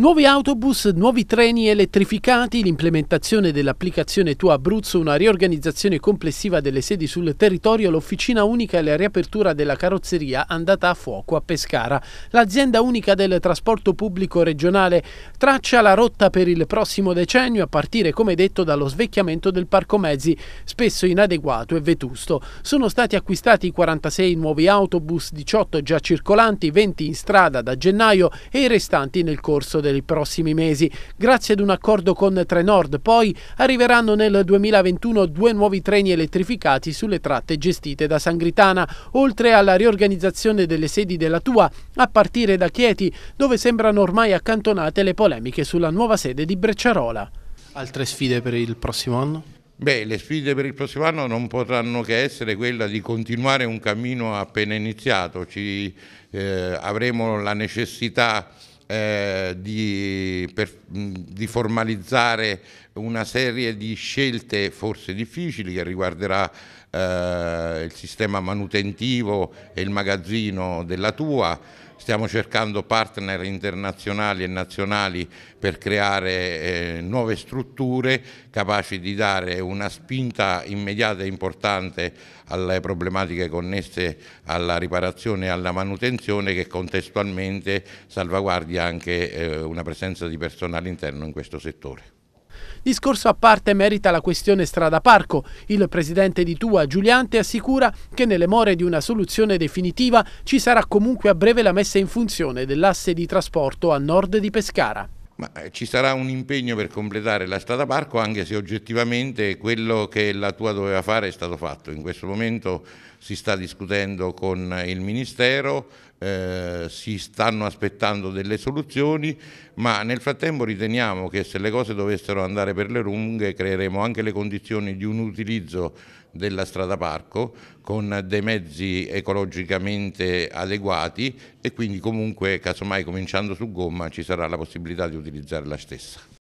Nuovi autobus, nuovi treni elettrificati, l'implementazione dell'applicazione Tua Abruzzo, una riorganizzazione complessiva delle sedi sul territorio, l'officina unica e la riapertura della carrozzeria andata a fuoco a Pescara. L'azienda unica del trasporto pubblico regionale traccia la rotta per il prossimo decennio a partire, come detto, dallo svecchiamento del parco mezzi, spesso inadeguato e vetusto. Sono stati acquistati 46 nuovi autobus, 18 già circolanti, 20 in strada da gennaio e i restanti nel corso del dei prossimi mesi, grazie ad un accordo con Trenord. Poi arriveranno nel 2021 due nuovi treni elettrificati sulle tratte gestite da Sangritana, oltre alla riorganizzazione delle sedi della Tua, a partire da Chieti, dove sembrano ormai accantonate le polemiche sulla nuova sede di Brecciarola. Altre sfide per il prossimo anno? Beh, le sfide per il prossimo anno non potranno che essere quella di continuare un cammino appena iniziato, Ci, eh, avremo la necessità eh, di, per, di, formalizzare una serie di scelte forse difficili che riguarderà eh, il sistema manutentivo e il magazzino della tua, stiamo cercando partner internazionali e nazionali per creare eh, nuove strutture capaci di dare una spinta immediata e importante alle problematiche connesse alla riparazione e alla manutenzione che contestualmente salvaguardi anche eh, una presenza di personale interno in questo settore. Discorso a parte merita la questione strada parco. Il presidente di Tua, Giuliante, assicura che nelle more di una soluzione definitiva ci sarà comunque a breve la messa in funzione dell'asse di trasporto a nord di Pescara. Ma eh, ci sarà un impegno per completare la strada parco anche se oggettivamente quello che la tua doveva fare è stato fatto. In questo momento si sta discutendo con il Ministero, eh, si stanno aspettando delle soluzioni, ma nel frattempo riteniamo che se le cose dovessero andare per le lunghe creeremo anche le condizioni di un utilizzo della strada parco con dei mezzi ecologicamente adeguati e quindi comunque casomai cominciando su gomma ci sarà la possibilità di utilizzare la stessa.